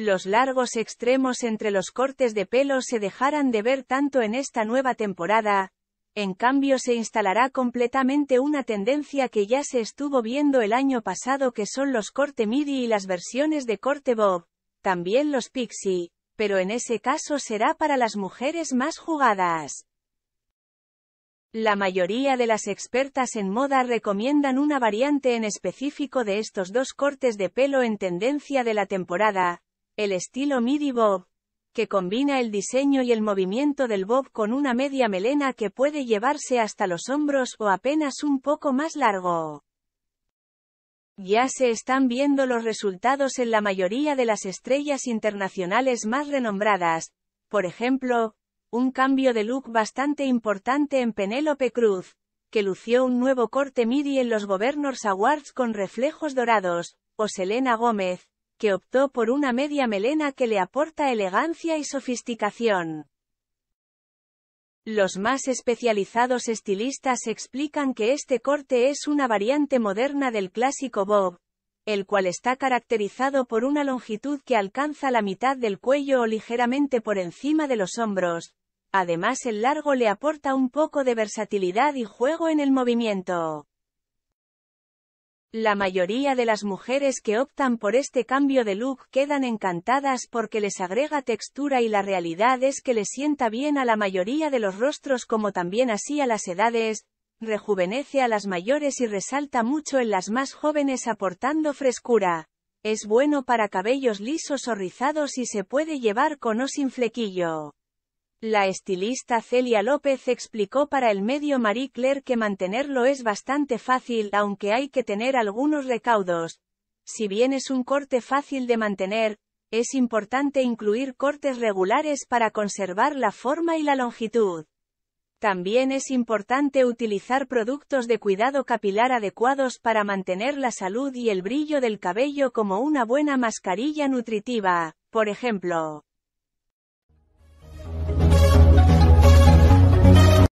Los largos extremos entre los cortes de pelo se dejarán de ver tanto en esta nueva temporada, en cambio se instalará completamente una tendencia que ya se estuvo viendo el año pasado que son los corte midi y las versiones de corte bob, también los pixie, pero en ese caso será para las mujeres más jugadas. La mayoría de las expertas en moda recomiendan una variante en específico de estos dos cortes de pelo en tendencia de la temporada, el estilo midi bob, que combina el diseño y el movimiento del bob con una media melena que puede llevarse hasta los hombros o apenas un poco más largo. Ya se están viendo los resultados en la mayoría de las estrellas internacionales más renombradas, por ejemplo, un cambio de look bastante importante en Penélope Cruz, que lució un nuevo corte midi en los Governors Awards con reflejos dorados, o Selena Gómez, que optó por una media melena que le aporta elegancia y sofisticación. Los más especializados estilistas explican que este corte es una variante moderna del clásico bob, el cual está caracterizado por una longitud que alcanza la mitad del cuello o ligeramente por encima de los hombros. Además el largo le aporta un poco de versatilidad y juego en el movimiento. La mayoría de las mujeres que optan por este cambio de look quedan encantadas porque les agrega textura y la realidad es que les sienta bien a la mayoría de los rostros como también así a las edades, rejuvenece a las mayores y resalta mucho en las más jóvenes aportando frescura. Es bueno para cabellos lisos o rizados y se puede llevar con o sin flequillo. La estilista Celia López explicó para el medio Marie Claire que mantenerlo es bastante fácil aunque hay que tener algunos recaudos. Si bien es un corte fácil de mantener, es importante incluir cortes regulares para conservar la forma y la longitud. También es importante utilizar productos de cuidado capilar adecuados para mantener la salud y el brillo del cabello como una buena mascarilla nutritiva, por ejemplo.